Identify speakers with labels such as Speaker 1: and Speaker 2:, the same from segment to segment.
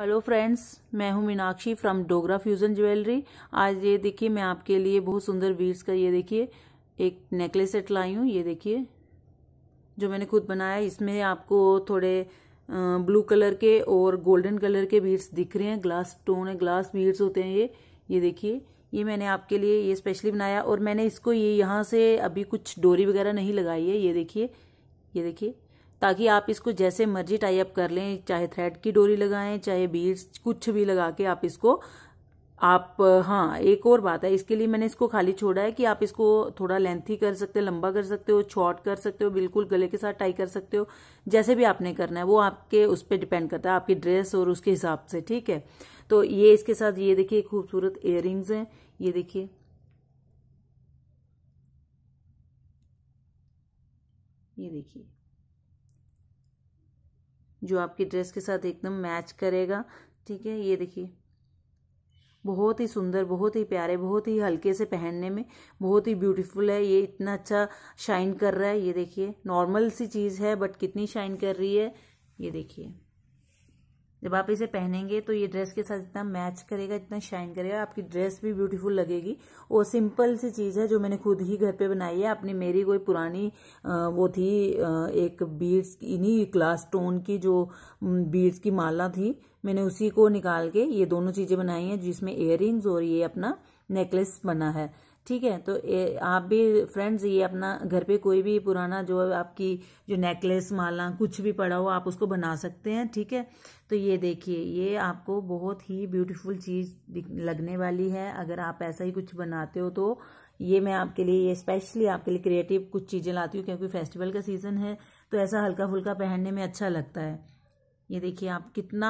Speaker 1: Hello friends मैं हूं Meenakshi from Dogra fusion jewellery आज ये देखिए मैं आपके लिए बहुत सुंदर बीड्स का ये देखिए एक नेकलेस सेट लाई हूँ ये देखिए जो मैंने खुद बनाया इसमें आपको थोड़े ब्लू कलर के और गोल्डन कलर के बीड्स दिख रहे हैं ग्लास स्टोन है ग्लास बीड्स होते हैं ये ये देखिए ये मैंने आपके लिए ये स्पेशली बनाया और मैंने इसको ये यहाँ से अभी कुछ डोरी वगैरह नहीं लगाई है ये देखिए ये देखिए ताकि आप इसको जैसे मर्जी टाई अप कर लें चाहे थ्रेड की डोरी लगाएं चाहे बीड्स कुछ भी लगा के आप इसको आप हाँ एक और बात है इसके लिए मैंने इसको खाली छोड़ा है कि आप इसको थोड़ा लेंथी कर सकते हो लंबा कर सकते हो शॉर्ट कर सकते हो बिल्कुल गले के साथ टाई कर सकते हो जैसे भी आपने करना है वो आपके उस पर डिपेंड करता है आपकी ड्रेस और उसके हिसाब से ठीक है तो ये इसके साथ ये देखिए खूबसूरत इयर हैं ये देखिए ये देखिए जो आपकी ड्रेस के साथ एकदम मैच करेगा ठीक है ये देखिए बहुत ही सुंदर बहुत ही प्यारे बहुत ही हल्के से पहनने में बहुत ही ब्यूटीफुल है ये इतना अच्छा शाइन कर रहा है ये देखिए नॉर्मल सी चीज़ है बट कितनी शाइन कर रही है ये देखिए जब आप इसे पहनेंगे तो ये ड्रेस के साथ इतना मैच करेगा इतना शाइन करेगा आपकी ड्रेस भी ब्यूटीफुल लगेगी और सिंपल सी चीज़ है जो मैंने खुद ही घर पे बनाई है अपनी मेरी कोई पुरानी वो थी एक बीड्स इन्हीं क्लास स्टोन की जो बीड्स की माला थी मैंने उसी को निकाल के ये दोनों चीज़ें बनाई हैं जिसमें इयर और ये अपना नेकलेस बना है ठीक है तो ए, आप भी फ्रेंड्स ये अपना घर पे कोई भी पुराना जो आपकी जो नेकलेस माला कुछ भी पड़ा हो आप उसको बना सकते हैं ठीक है तो ये देखिए ये आपको बहुत ही ब्यूटीफुल चीज़ लगने वाली है अगर आप ऐसा ही कुछ बनाते हो तो ये मैं आपके लिए ये स्पेशली आपके लिए क्रिएटिव कुछ चीज़ें लाती हूँ क्योंकि फेस्टिवल का सीज़न है तो ऐसा हल्का फुल्का पहनने में अच्छा लगता है ये देखिए आप कितना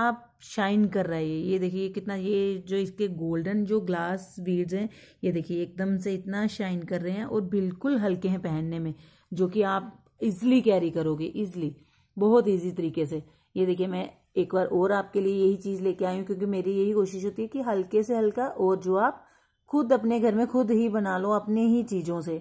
Speaker 1: शाइन कर रहा है ये देखिए कितना ये जो इसके गोल्डन जो ग्लास बीड्स हैं ये देखिए एकदम से इतना शाइन कर रहे हैं और बिल्कुल हल्के हैं पहनने में जो कि आप इजली कैरी करोगे इजली बहुत इजी तरीके से ये देखिए मैं एक बार और आपके लिए यही चीज़ लेके आई हूँ क्योंकि मेरी यही कोशिश होती है कि हल्के से हल्का और जो आप खुद अपने घर में खुद ही बना लो अपने ही चीज़ों से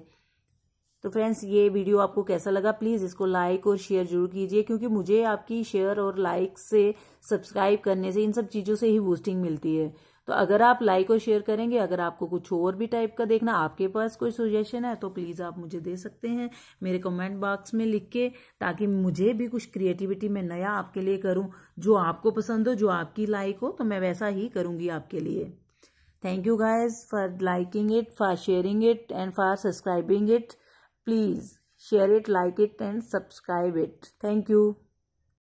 Speaker 1: तो फ्रेंड्स ये वीडियो आपको कैसा लगा प्लीज़ इसको लाइक और शेयर जरूर कीजिए क्योंकि मुझे आपकी शेयर और लाइक से सब्सक्राइब करने से इन सब चीज़ों से ही बूस्टिंग मिलती है तो अगर आप लाइक और शेयर करेंगे अगर आपको कुछ और भी टाइप का देखना आपके पास कोई सुजेशन है तो प्लीज़ आप मुझे दे सकते हैं मेरे कमेंट बॉक्स में लिख के ताकि मुझे भी कुछ क्रिएटिविटी में नया आपके लिए करूं जो आपको पसंद हो जो आपकी लाइक हो तो मैं वैसा ही करूंगी आपके लिए thank you guys for liking it for sharing it and for subscribing it Please share it, like it and subscribe it. Thank you.